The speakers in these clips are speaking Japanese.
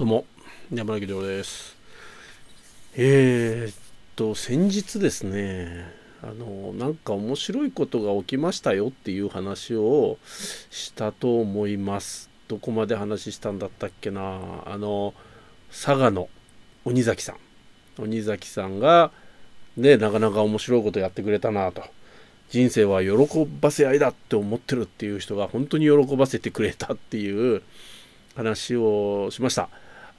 どうも、山崎亮です。えー、っと、先日ですね、あの、なんか面白いことが起きましたよっていう話をしたと思います。どこまで話したんだったっけな。あの、佐賀の鬼崎さん。鬼崎さんが、ね、なかなか面白いことやってくれたなと。人生は喜ばせ合いだって思ってるっていう人が本当に喜ばせてくれたっていう話をしました。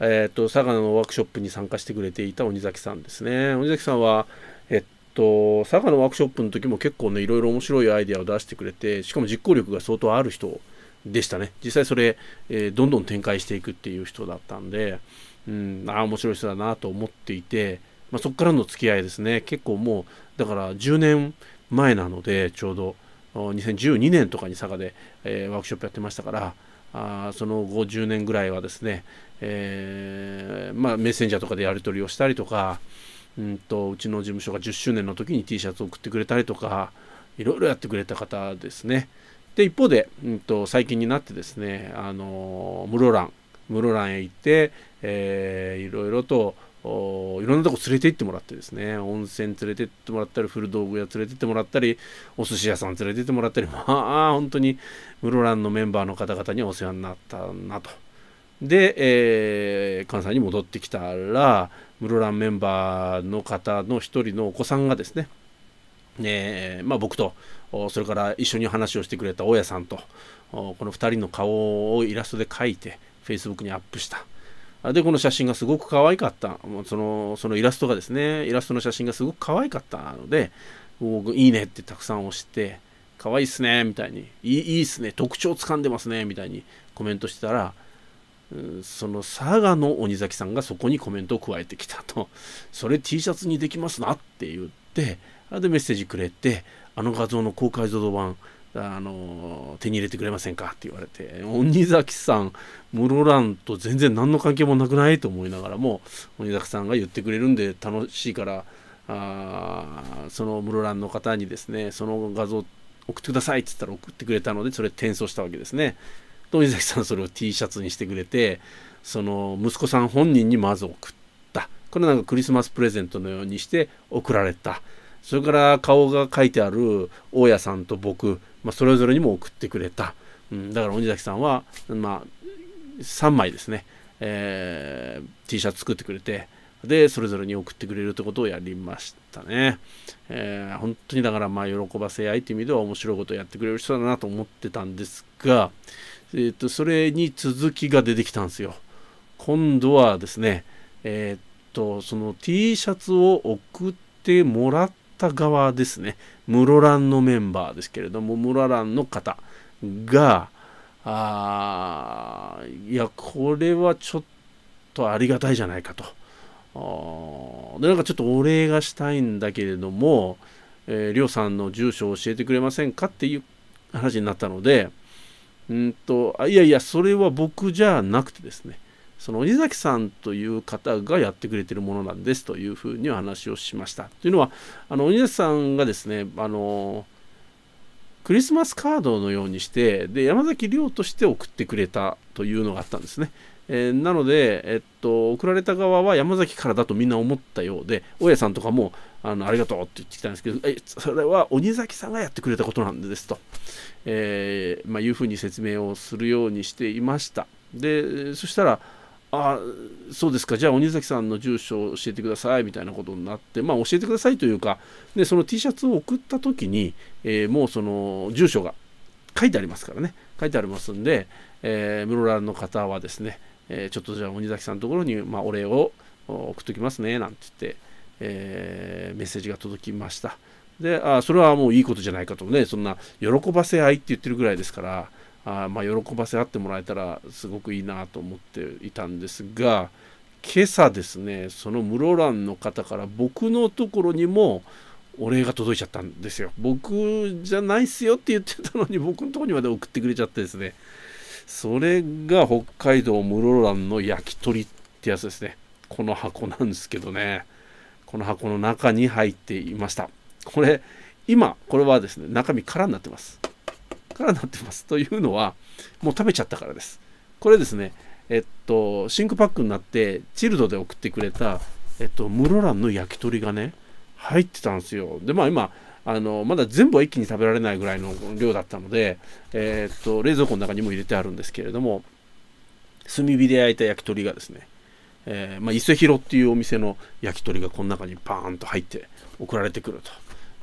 えっと、佐賀のワークショップに参加してくれていた鬼崎さんですね。鬼崎さんは、えっと、佐賀のワークショップの時も結構ね、いろいろ面白いアイデアを出してくれて、しかも実行力が相当ある人でしたね。実際それ、えー、どんどん展開していくっていう人だったんで、うん、ああ、面白い人だなと思っていて、まあ、そこからの付き合いですね。結構もう、だから10年前なので、ちょうど2012年とかに佐賀で、えー、ワークショップやってましたから、あその5 0年ぐらいはですね、えー、まあ、メッセンジャーとかでやり取りをしたりとか、うんと、うちの事務所が10周年の時に T シャツを送ってくれたりとかいろいろやってくれた方ですね。で一方で、うんと、最近になってですねあの室蘭室蘭へ行って、えー、いろいろといろんなとこ連れて行ってもらってですね温泉連れて行ってもらったり古道具屋連れて行ってもらったりお寿司屋さん連れて行ってもらったり まあ本当に室蘭のメンバーの方々にお世話になったなと。で、えー、関西に戻ってきたら室蘭メンバーの方の一人のお子さんがですねえー、まあ、僕とそれから一緒に話をしてくれた大家さんとこの2人の顔をイラストで描いて Facebook にアップしたで、この写真がすごく可愛かった。その、そのイラストがですね、イラストの写真がすごく可愛かったので、僕、いいねってたくさん押して、可愛いっすね、みたいに、いいいいっすね、特徴つかんでますね、みたいにコメントしてたら、その佐賀の鬼崎さんがそこにコメントを加えてきたと、それ T シャツにできますなって言って、でメッセージくれて、あの画像の公開像度版、あの手に入れてくれませんかって言われて鬼崎さん室蘭と全然何の関係もなくないと思いながらも鬼崎さんが言ってくれるんで楽しいからあその室蘭の方にですねその画像送ってくださいって言ったら送ってくれたのでそれ転送したわけですね。と鬼崎さんそれを T シャツにしてくれてその息子さん本人にまず送ったこれなんかクリスマスプレゼントのようにして送られたそれから顔が書いてある大家さんと僕まあ、それぞれにも送ってくれた、うん、だから鬼崎さんは、まあ、3枚ですね、えー、T シャツ作ってくれてでそれぞれに送ってくれるってことをやりましたね、えー、本当にだからまあ喜ばせ合いっていう意味では面白いことをやってくれる人だなと思ってたんですが、えーと、それに続きが出てきたんですよ今度はですねえー、っとその T シャツを送ってもらって方側ですね、室蘭のメンバーですけれども、室蘭の方が、あいや、これはちょっとありがたいじゃないかと。でなんかちょっとお礼がしたいんだけれども、えりょうさんの住所を教えてくれませんかっていう話になったので、うんとあいやいや、それは僕じゃなくてですね、その鬼崎さんという方がやってくれてるものなんですというふうにお話をしました。というのはあの鬼崎さんがですねあのクリスマスカードのようにしてで山崎亮として送ってくれたというのがあったんですね。えー、なので、えっと、送られた側は山崎からだとみんな思ったようで大家さんとかもあのありがとうって言ってきたんですけどえそれは鬼崎さんがやってくれたことなんですと、えー、まあ、いうふうに説明をするようにしていました。でそしたらあそうですかじゃあ鬼崎さんの住所を教えてくださいみたいなことになってまあ教えてくださいというかでその T シャツを送った時に、えー、もうその住所が書いてありますからね書いてありますんで、えー、室蘭の方はですね、えー、ちょっとじゃあ鬼崎さんのところに、まあ、お礼を送っときますねなんて言って、えー、メッセージが届きましたであそれはもういいことじゃないかとねそんな喜ばせ合いって言ってるぐらいですからあまあ、喜ばせ合ってもらえたらすごくいいなと思っていたんですが今朝ですねその室蘭の方から僕のところにもお礼が届いちゃったんですよ僕じゃないっすよって言ってたのに僕のところにまで送ってくれちゃってですねそれが北海道室蘭の焼き鳥ってやつですねこの箱なんですけどねこの箱の中に入っていましたこれ今これはですね中身空になってますからなってます。というのは、もう食べちゃったからです。これですね、えっと、シンクパックになって、チルドで送ってくれた、えっと、室蘭の焼き鳥がね、入ってたんですよ。で、まあ今、あのまだ全部は一気に食べられないぐらいの量だったので、えっと冷蔵庫の中にも入れてあるんですけれども炭火で焼いた焼き鳥がですね、えー、まあ、伊勢広っていうお店の焼き鳥がこの中にパーンと入って送られてくる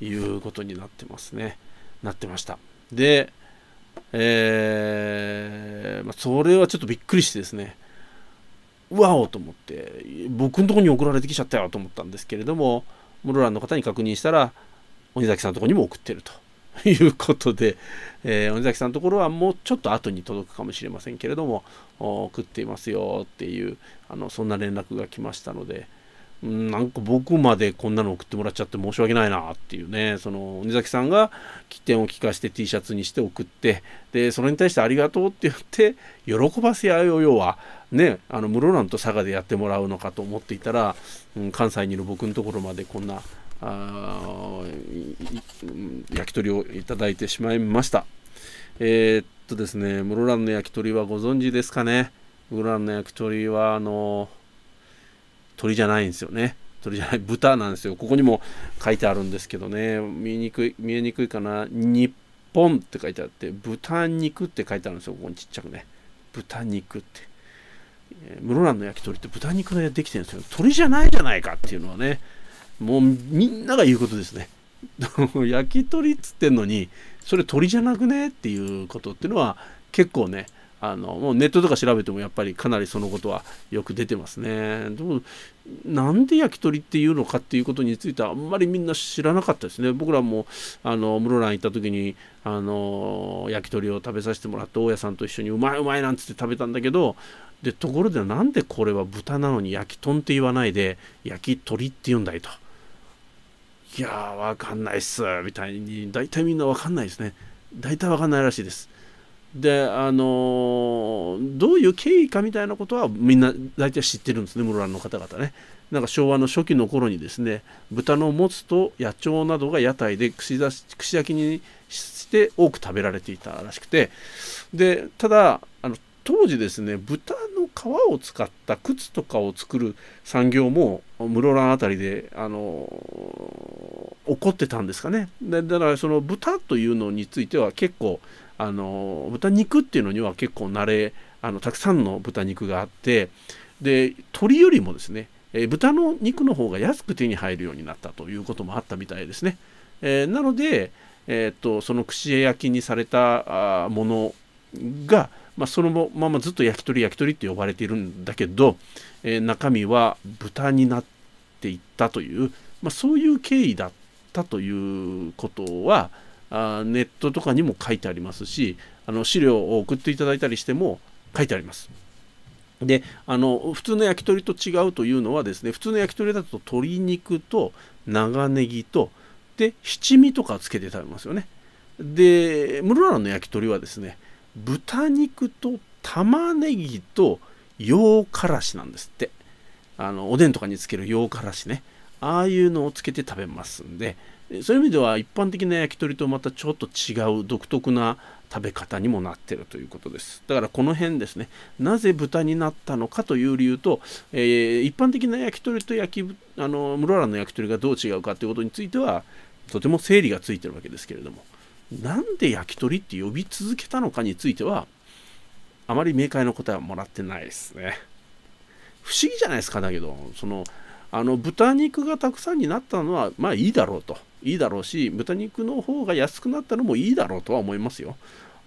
ということになってますねなってましたでえー、まあ、それはちょっとびっくりしてですね、わおと思って、僕のとこに送られてきちゃったよと思ったんですけれども、室蘭の方に確認したら、鬼崎さんのとこにも送ってると いうことで、えー、鬼崎さんのところはもうちょっと後に届くかもしれませんけれども、送っていますよっていう、あのそんな連絡が来ましたので、なんか僕までこんなの送ってもらっちゃって申し訳ないなっていうね、その、鬼崎さんが起点を利かして T シャツにして送って、で、それに対してありがとうって言って、喜ばせ合いを要は、ね、あの、室蘭と佐賀でやってもらうのかと思っていたら、うん、関西にいる僕のところまでこんな、あ焼き鳥をいただいてしまいました。えー、っとですね、室蘭の焼き鳥はご存知ですかね室蘭の焼き鳥は、あのー鳥じゃないんですよね。鳥じゃない豚なんですよ。ここにも書いてあるんですけどね見えにくい見えにくいかな日本って書いてあって豚肉って書いてあるんですよここにちっちゃくね豚肉って。室蘭の焼き鳥って豚肉でできてるんですよ鳥じゃないじゃないかっていうのはねもうみんなが言うことですね 焼き鳥っつってんのにそれ鳥じゃなくねっていうことっていうのは結構ねあのもうネットとか調べてもやっぱりかなりそのことはよく出てますね。でもなんで焼き鳥っていうのかっていうことについてはあんまりみんな知らなかったですね。僕らもあの室蘭行った時にあの焼き鳥を食べさせてもらって大家さんと一緒にうまいうまいなんつって食べたんだけどでところでなんでこれは豚なのに焼き豚って言わないで焼き鳥って言うんだいと。いやーわかんないっすみたいに大体みんなわかんないですね。大体わかんないらしいです。であのどういう経緯かみたいなことはみんな大体知ってるんですね室蘭の方々ね。なんか昭和の初期の頃にですね豚のもつと野鳥などが屋台で串串焼きにして多く食べられていたらしくてでただあの当時ですね豚の皮を使った靴とかを作る産業も室蘭辺りであの起こってたんですかねでだからその豚というのについては結構あの豚肉っていうのには結構慣れあのたくさんの豚肉があってで鶏よりもですね、えー、豚の肉の方が安く手に入るようになったということもあったみたいですね、えー、なので、えー、っとその串焼きにされたあものが、まあ、そのままずっと焼き鳥焼き鳥って呼ばれているんだけど、え中身は豚になっていったという、まあ、そういう経緯だったということは、あネットとかにも書いてありますしあの資料を送っていただいたりしても書いてあります。であの普通の焼き鳥と違うというのはですね普通の焼き鳥だと鶏肉と長ネギとで七味とかつけて食べますよね。で室蘭の焼き鳥はですね豚肉と玉ねぎと洋からしなんですってあのおでんとかにつける洋からしね。ああいうのをつけて食べますんでそういう意味では一般的な焼き鳥とまたちょっと違う独特な食べ方にもなってるということですだからこの辺ですねなぜ豚になったのかという理由と、えー、一般的な焼き鳥と焼きあの室蘭の焼き鳥がどう違うかということについてはとても整理がついてるわけですけれどもなんで焼き鳥って呼び続けたのかについてはあまり明快な答えはもらってないですね不思議じゃないですかだけどそのあの豚肉がたくさんになったのはまあいいだろうといいだろうし豚肉の方が安くなったのもいいだろうとは思いますよ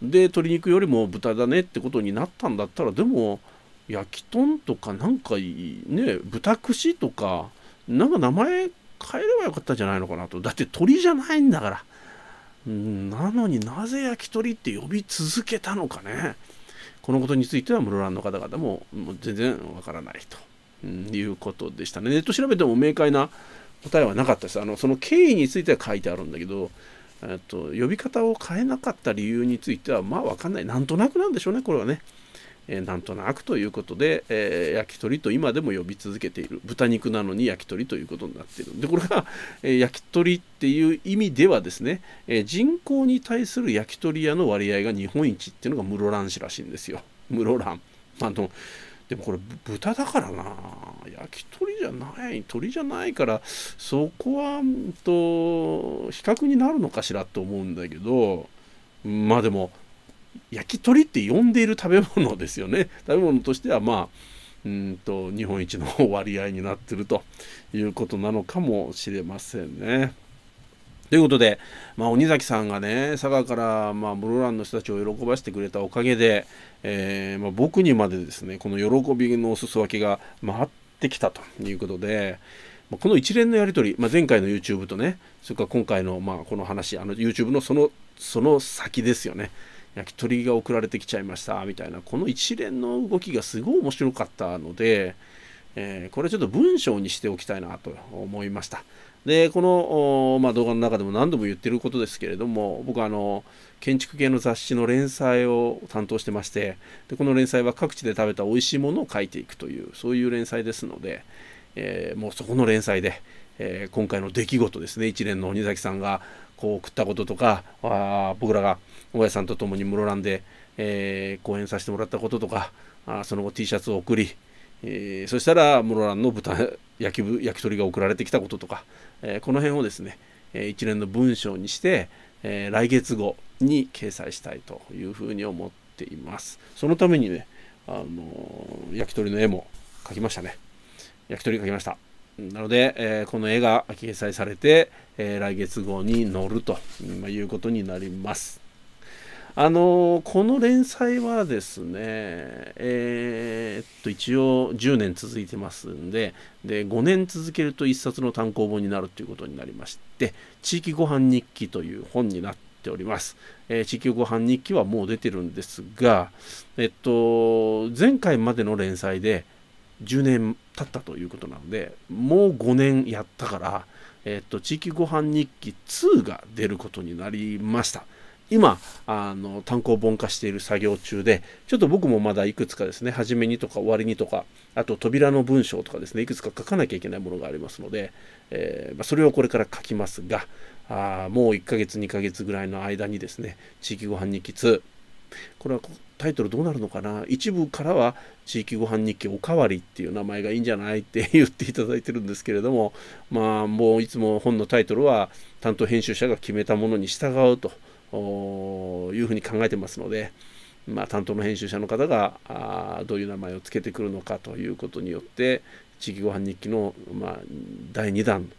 で鶏肉よりも豚だねってことになったんだったらでも焼き豚とかなんかね豚串とかなんか名前変えればよかったんじゃないのかなとだって鳥じゃないんだからなのになぜ焼き鳥って呼び続けたのかねこのことについては室蘭の方々ももう全然わからないということでしたね。ネット調べても明快な答えはなかったです。あのその経緯については書いてあるんだけど、えっと、呼び方を変えなかった理由については、まあ分かんない。なんとなくなんでしょうね、これはね。えー、なんとなくということで、えー、焼き鳥と今でも呼び続けている豚肉なのに焼き鳥ということになっているでこれが、えー、焼き鳥っていう意味ではですね、え人口に対する焼き鳥屋の割合が日本一っていうのが室蘭市らしいんですよ室蘭あのでもこれ豚だからな焼き鳥じゃない鳥じゃないからそこはと比較になるのかしらと思うんだけどまあでも焼き鳥って呼んでいる食べ物ですよね 食べ物としてはまあうんと日本一の 割合になってるということなのかもしれませんね。ということで、まあ、鬼崎さんがね佐賀から、まあ、室蘭の人たちを喜ばせてくれたおかげで、えー、まあ、僕にまでですねこの喜びのおすそ分けが回ってきたということで。まこの一連のやり取り、まあ、前回の YouTube とね、それから今回の、まあ、この話、あの YouTube のそのその先ですよね。焼き鳥が送られてきちゃいましたみたいなこの一連の動きがすごい面白かったので、えー、これちょっと文章にしておきたいなと思いましたでこの、まあ、動画の中でも何度も言ってることですけれども僕はあの建築系の雑誌の連載を担当してましてでこの連載は各地で食べた美味しいものを書いていくというそういう連載ですので、えー、もうそこの連載で、えー、今回の出来事ですね一連の鬼崎さんがこう送ったこととかあ僕らが大家さんと共に室蘭で、えー、講演させてもらったこととかあその後 T シャツを送り、えそしたら室蘭の豚焼き部焼き鳥が送られてきたこととか、えー、この辺をですね、えー、一連の文章にして、えー、来月号に掲載したいというふうに思っています。そのためにね、あの焼き鳥の絵も描きましたね。焼き鳥描きました。なので、えー、この絵が掲載されて、えー、来月号に載るということになります。あのこの連載はですね、えー、っと一応10年続いてますんでで5年続けると1冊の単行本になるということになりまして「地域ごはん日記」という本になっております。えー、地域ご飯日記はもう出てるんですが、えっと、前回までの連載で10年経ったということなのでもう5年やったから、えっと、地域ごはん日記2が出ることになりました。今あの単行本化している作業中でちょっと僕もまだいくつかですね初めにとか終わりにとかあと扉の文章とかですねいくつか書かなきゃいけないものがありますので、えー、まあ、それをこれから書きますがあもう1ヶ月2ヶ月ぐらいの間にですね地域ご飯日記2これはタイトルどうなるのかな一部からは地域ご飯日記おかわりっていう名前がいいんじゃないって言っていただいてるんですけれどもまあもういつも本のタイトルは担当編集者が決めたものに従うと。いうふうに考えてますので、まあ、担当の編集者の方があどういう名前を付けてくるのかということによって地域ごはん日記の、まあ、第2弾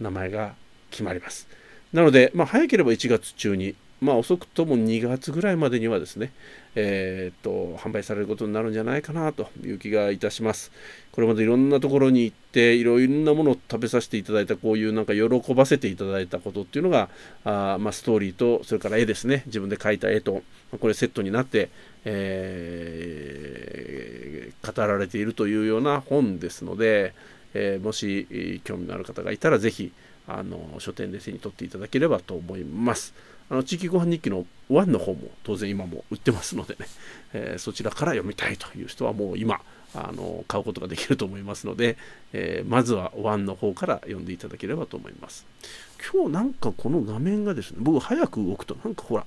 名前が決まります。なので、まあ、早ければ1月中にまあ、遅くとも2月ぐらいまでにはですね、えー、っと販売されることになるんじゃないかなという気がいたします。これまでいろんなところに行っていろんなものを食べさせていただいたこういうなんか喜ばせていただいたことっていうのがあ、まあ、ストーリーとそれから絵ですね自分で描いた絵とこれセットになって、えー、語られているというような本ですので、えー、もし興味のある方がいたら是非あの書店で手に取っていただければと思います。あの地域ごはん日記の1の方も当然今も売ってますのでね、えー、そちらから読みたいという人はもう今あの買うことができると思いますので、えー、まずは1の方から読んでいただければと思います。今日なんかこの画面がですね、僕早く動くとなんかほら、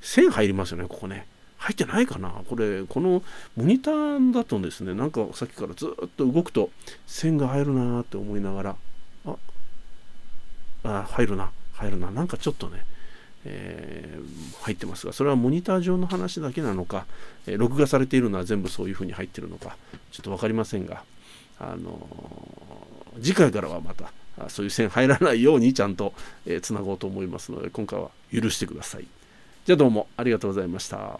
線入りますよね、ここね。入ってないかなこれ、このモニターだとですね、なんかさっきからずっと動くと線が入るなーって思いながら、あ入るな入るななんかちょっとね、えー、入ってますがそれはモニター上の話だけなのか、えー、録画されているのは全部そういうふうに入ってるのかちょっと分かりませんが、あのー、次回からはまたそういう線入らないようにちゃんとつな、えー、繋ごうと思いますので今回は許してください。じゃあどうもありがとうございました。